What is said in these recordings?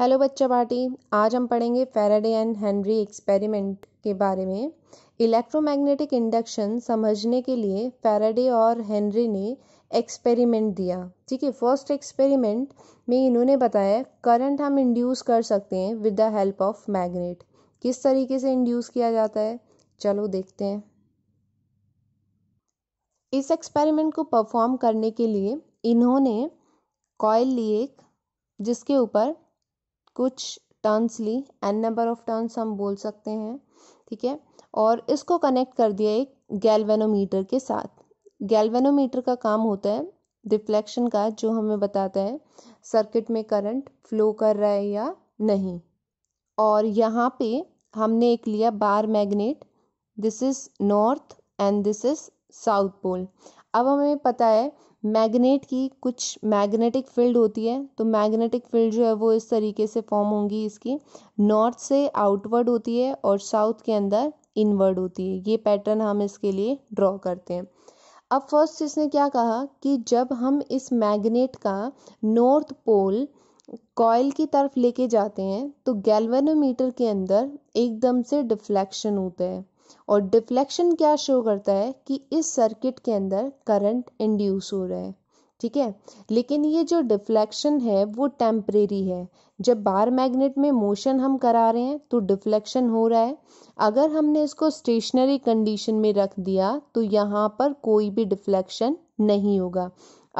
hello बच्चा party आज हम पढ़ेंगे फेराडे एंड हेनरी एक्सपेरिमेंट के बारे में इलेक्ट्रोमैग्नेटिक इंडक्शन समझने के लिए फेराडे और हेनरी ने एक्सपेरिमेंट दिया ठीक है फर्स्ट एक्सपेरिमेंट में इन्होंने बताया करंट हम इंड्यूस कर सकते हैं with the help of magnet किस तरीके से इंड्यूस किया जाता है चलो देखते हैं इस एक्सपेरिमेंट को परफॉर्म करने के लिए इन्होंने कॉयल लिए जिसके ऊपर कुछ टर्न्स ली एन नंबर ऑफ टर्न्स हम बोल सकते हैं ठीक है और इसको कनेक्ट कर दिया एक गैल्वेनोमीटर के साथ गैल्वेनोमीटर का काम होता है रिफ्लेक्शन का जो हमें बताता है सर्किट में करंट फ्लो कर रहा है या नहीं और यहाँ पे हमने एक लिया bar magnet this is north end this is south pole अब हमें पता है मैग्नेट की कुछ मैग्नेटिक फील्ड होती है तो मैग्नेटिक फील्ड जो है वो इस तरीके से फॉर्म होंगी इसकी नॉर्थ से आउटवर्ड होती है और साउथ के अंदर इनवर्ड होती है ये पैटर्न हम इसके लिए ड्रॉ करते हैं अब फर्स्ट इसने क्या कहा कि जब हम इस मैग्नेट का नॉर्थ पोल कॉयल की तरफ लेके जाते हैं तो गैल्वेनोमीटर के अंदर एकदम से डिफ्लेक्शन होता है और डिफ्लेक्शन क्या शो करता है कि इस सर्किट के अंदर करंट इंड्यूस हो रहा है ठीक है लेकिन ये जो डिफ्लेक्शन है वो टेम्परेरी है जब बार मैग्नेट में मोशन हम करा रहे हैं तो डिफ्लेक्शन हो रहा है अगर हमने इसको स्टेशनरी कंडीशन में रख दिया तो यहाँ पर कोई भी डिफ्लेक्शन नहीं होगा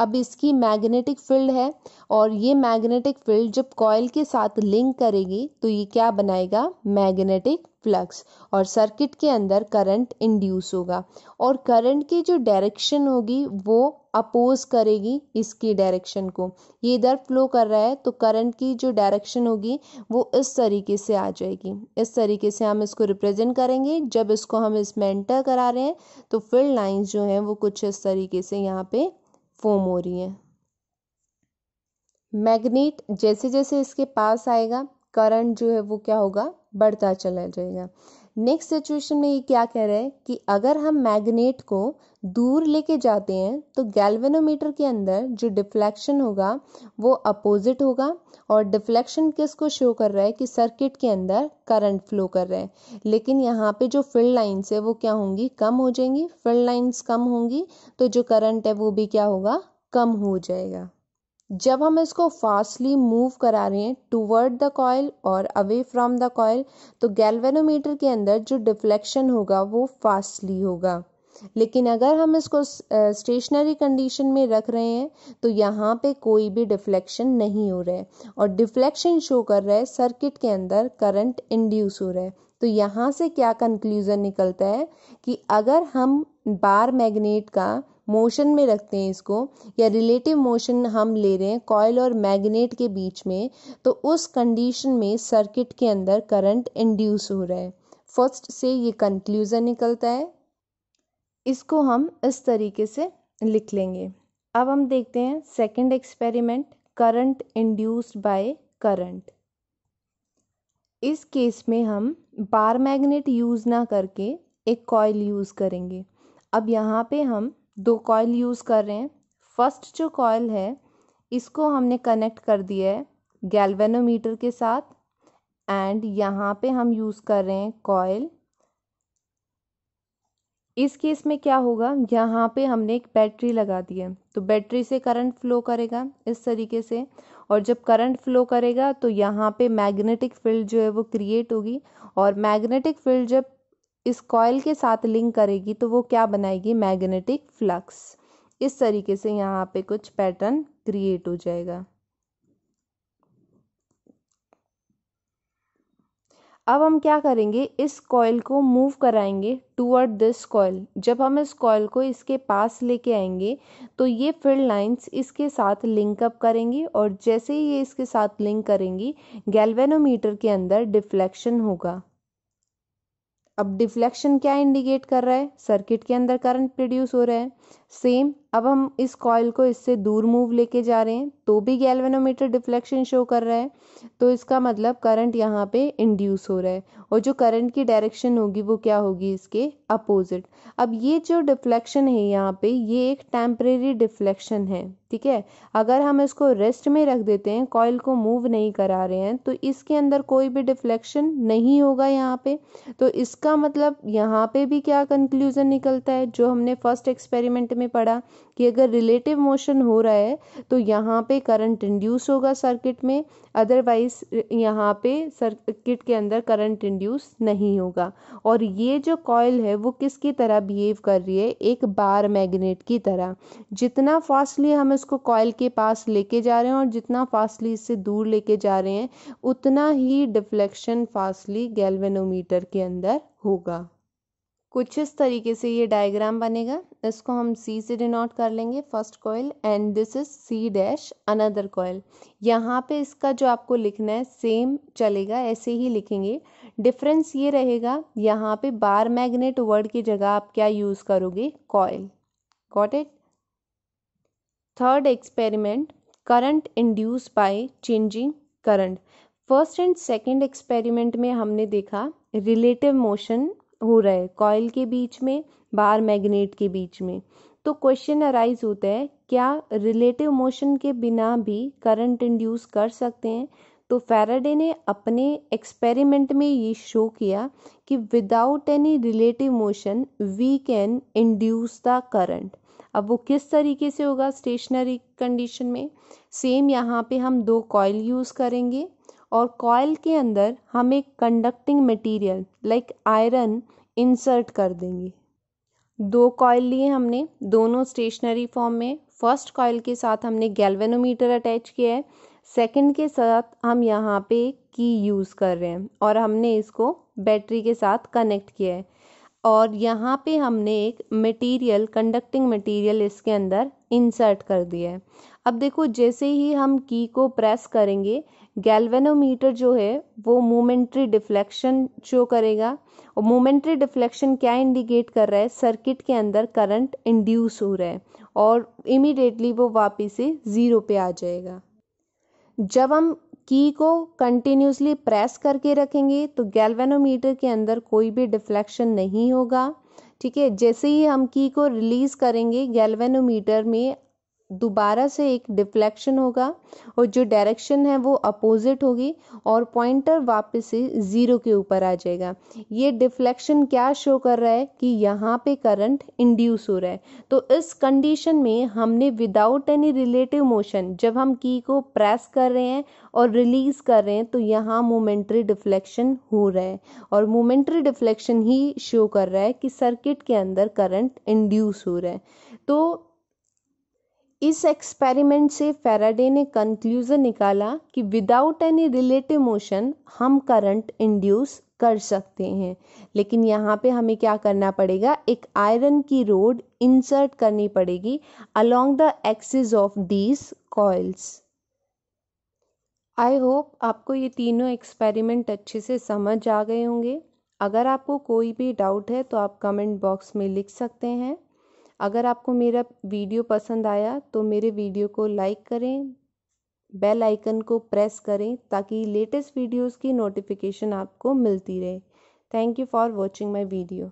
अब इसकी मैग्नेटिक फील्ड है और ये मैग्नेटिक फील्ड जब कॉयल के साथ लिंक करेगी तो ये क्या बनाएगा मैग्नेटिक फ्लक्स और सर्किट के अंदर करंट इंड्यूस होगा और करंट की जो डायरेक्शन होगी वो अपोज करेगी इसकी डायरेक्शन को ये इधर फ्लो कर रहा है तो करंट की जो डायरेक्शन होगी वो इस तरीके से आ जाएगी इस तरीके से हम इसको रिप्रेजेंट करेंगे जब इसको हम इसमें एंटर करा रहे हैं तो फिल्ड लाइन्स जो हैं वो कुछ इस तरीके से यहाँ पे फॉर्म हो रही हैं मैग्नेट जैसे जैसे इसके पास आएगा करंट जो है वो क्या होगा बढ़ता चला जाएगा नेक्स्ट सिचुएशन में ये क्या कह रहा है कि अगर हम मैग्नेट को दूर लेके जाते हैं तो गैल्वेनोमीटर के अंदर जो डिफ्लेक्शन होगा वो अपोजिट होगा और डिफ्लेक्शन किसको शो कर रहा है कि सर्किट के अंदर करंट फ्लो कर रहा है लेकिन यहाँ पे जो फील्ड लाइन्स है वो क्या होंगी कम हो जाएंगी फील्ड लाइन्स कम होंगी तो जो करंट है वो भी क्या होगा कम हो जाएगा जब हम इसको फास्टली मूव करा रहे हैं टूवर्ड द कॉयल और अवे फ्रॉम द कॉयल तो गैल्वेनोमीटर के अंदर जो डिफ्लेक्शन होगा वो फास्टली होगा लेकिन अगर हम इसको स्टेशनरी कंडीशन में रख रहे हैं तो यहाँ पे कोई भी डिफ्लेक्शन नहीं हो रहा है और डिफ्लेक्शन शो कर रहा है सर्किट के अंदर करंट इंड्यूस हो रहा है तो यहाँ से क्या कंक्लूज़न निकलता है कि अगर हम बार मैग्नेट का मोशन में रखते हैं इसको या रिलेटिव मोशन हम ले रहे हैं कॉयल और मैग्नेट के बीच में तो उस कंडीशन में सर्किट के अंदर करंट इंड्यूस हो रहा है फर्स्ट से ये कंक्लूज़न निकलता है इसको हम इस तरीके से लिख लेंगे अब हम देखते हैं second experiment current induced by current इस केस में हम बार मैग्नेट यूज़ ना करके एक कॉयल यूज़ करेंगे अब यहाँ पे हम दो कॉयल यूज़ कर रहे हैं फर्स्ट जो कॉयल है इसको हमने कनेक्ट कर दिया है गैल्वेनोमीटर के साथ एंड यहाँ पे हम यूज़ कर रहे हैं कॉयल इस केस में क्या होगा यहाँ पे हमने एक बैटरी लगा दी है तो बैटरी से करंट फ्लो करेगा इस तरीके से और जब करंट फ्लो करेगा तो यहाँ पे मैग्नेटिक फील्ड जो है वो क्रिएट होगी और मैग्नेटिक फील्ड जब इस कॉयल के साथ लिंक करेगी तो वो क्या बनाएगी मैग्नेटिक फ्लक्स इस तरीके से यहाँ पे कुछ पैटर्न क्रिएट हो जाएगा अब हम क्या करेंगे इस कॉयल को मूव कराएंगे टूअर्ड दिस कॉयल जब हम इस कॉयल को इसके पास लेके आएंगे तो ये फील्ड लाइंस इसके साथ लिंकअप करेंगी और जैसे ही ये इसके साथ लिंक करेंगी गैल्वेनोमीटर के अंदर डिफ्लेक्शन होगा अब डिफ्लेक्शन क्या इंडिकेट कर रहा है सर्किट के अंदर करंट प्रोड्यूस हो रहा है सेम अब हम इस कॉयल को इससे दूर मूव लेके जा रहे हैं तो भी गैल्वेनोमीटर डिफ्लेक्शन शो कर रहा है तो इसका मतलब करंट यहाँ पे इंड्यूस हो रहा है और जो करंट की डायरेक्शन होगी वो क्या होगी इसके अपोजिट अब ये जो डिफ्लेक्शन है यहाँ पे ये एक टेम्परेरी डिफ्लेक्शन है ठीक है अगर हम इसको रेस्ट में रख देते हैं कॉयल को मूव नहीं करा रहे हैं तो इसके अंदर कोई भी डिफ्लेक्शन नहीं होगा यहाँ पे तो इसका मतलब यहाँ पे भी क्या कंक्लूजन निकलता है जो हमने फर्स्ट एक्सपेरिमेंट में में पड़ा कि अगर रिलेटिव मोशन हो रहा है तो यहाँ पे करंट इंड्यूस होगा सर्किट में अदरवाइज यहाँ पे सर्किट के अंदर करंट इंड्यूस नहीं होगा और ये जो कॉयल है वो किसकी तरह बिहेव कर रही है एक बार मैग्नेट की तरह जितना फास्टली हम इसको कॉयल के पास लेके जा रहे हैं और जितना फास्टली इससे दूर लेके जा रहे हैं उतना ही डिफ्लेक्शन फास्टली गैल्वेनोमीटर के अंदर होगा कुछ इस तरीके से ये डायग्राम बनेगा इसको हम सी से डिनोट कर लेंगे first coil and this is C dash another coil यहाँ पे इसका जो आपको लिखना है सेम चलेगा ऐसे ही लिखेंगे डिफरेंस ये रहेगा यहाँ पे बार मैग्नेट वर्ड की जगह आप क्या यूज़ करोगे coil got it third experiment current induce by changing current first and second experiment में हमने देखा रिलेटिव मोशन हो रहा है कॉयल के बीच में बार मैग्नेट के बीच में तो क्वेश्चन अराइज होता है क्या रिलेटिव मोशन के बिना भी करंट इंड्यूस कर सकते हैं तो फैराडे ने अपने एक्सपेरिमेंट में ये शो किया कि without any relative motion we can induce the current अब वो किस तरीके से होगा स्टेशनरी कंडीशन में सेम यहाँ पे हम दो कॉयल यूज़ करेंगे और कॉयल के अंदर हम एक conducting material like iron insert कर देंगे दो कॉयल लिए हमने दोनों स्टेशनरी फॉर्म में फर्स्ट कॉयल के साथ हमने गैल्वेनोमीटर अटैच किया है सेकंड के साथ हम यहाँ पे की यूज़ कर रहे हैं और हमने इसको बैटरी के साथ कनेक्ट किया है और यहाँ पे हमने एक मटेरियल कंडक्टिंग मटेरियल इसके अंदर इंसर्ट कर दिया है अब देखो जैसे ही हम की को प्रेस करेंगे गैल्वेनोमीटर जो है वो मोमेंट्री डिफ्लेक्शन शो करेगा और मोमेंट्री डिफ्लेक्शन क्या इंडिकेट कर रहा है सर्किट के अंदर करंट इंड्यूस हो रहा है और इमीडिएटली वो वापस से ज़ीरो पे आ जाएगा जब हम की को कंटिन्यूसली प्रेस करके रखेंगे तो गैल्वेनोमीटर के अंदर कोई भी डिफ्लेक्शन नहीं होगा ठीक है जैसे ही हम की को रिलीज़ करेंगे गैल्वेनोमीटर में दोबारा से एक डिफ्लेक्शन होगा और जो डायरेक्शन है वो अपोजिट होगी और पॉइंटर वापस से ज़ीरो के ऊपर आ जाएगा ये डिफ्लेक्शन क्या शो कर रहा है कि यहाँ पे करंट इंड्यूस हो रहा है तो इस कंडीशन में हमने विदाउट एनी रिलेटिव मोशन जब हम की को प्रेस कर रहे हैं और रिलीज़ कर रहे हैं तो यहाँ मोमेंट्री डिफ्लेक्शन हो रहा है और मोमेंट्री डिफ्लेक्शन ही शो कर रहा है कि सर्किट के अंदर करंट इंड्यूस हो रहा है तो इस एक्सपेरिमेंट से फेराडे ने कंक्लूज़न निकाला कि विदाउट एनी रिलेटिव मोशन हम करंट इंड्यूस कर सकते हैं लेकिन यहाँ पे हमें क्या करना पड़ेगा एक आयरन की रोड इंसर्ट करनी पड़ेगी along the axis of these coils I hope आपको ये तीनों एक्सपेरिमेंट अच्छे से समझ आ गए होंगे अगर आपको कोई भी डाउट है तो आप कमेंट बॉक्स में लिख सकते हैं अगर आपको मेरा वीडियो पसंद आया तो मेरे वीडियो को लाइक करें बेल आइकन को प्रेस करें ताकि लेटेस्ट वीडियोस की नोटिफिकेशन आपको मिलती रहे thank you for watching my video